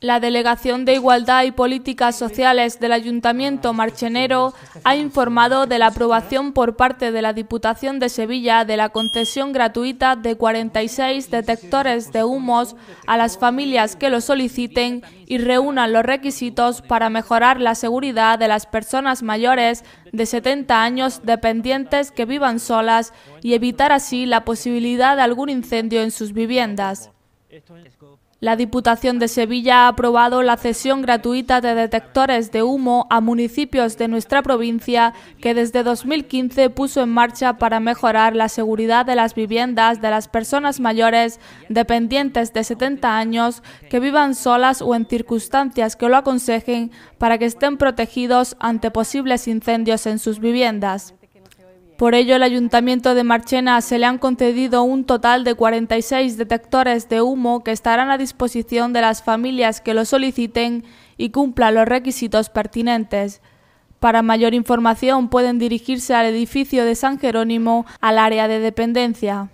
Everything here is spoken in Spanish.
La Delegación de Igualdad y Políticas Sociales del Ayuntamiento Marchenero ha informado de la aprobación por parte de la Diputación de Sevilla de la concesión gratuita de 46 detectores de humos a las familias que lo soliciten y reúnan los requisitos para mejorar la seguridad de las personas mayores de 70 años dependientes que vivan solas y evitar así la posibilidad de algún incendio en sus viviendas. La Diputación de Sevilla ha aprobado la cesión gratuita de detectores de humo a municipios de nuestra provincia que desde 2015 puso en marcha para mejorar la seguridad de las viviendas de las personas mayores dependientes de 70 años que vivan solas o en circunstancias que lo aconsejen para que estén protegidos ante posibles incendios en sus viviendas. Por ello, el Ayuntamiento de Marchena se le han concedido un total de 46 detectores de humo que estarán a disposición de las familias que lo soliciten y cumplan los requisitos pertinentes. Para mayor información pueden dirigirse al edificio de San Jerónimo, al área de dependencia.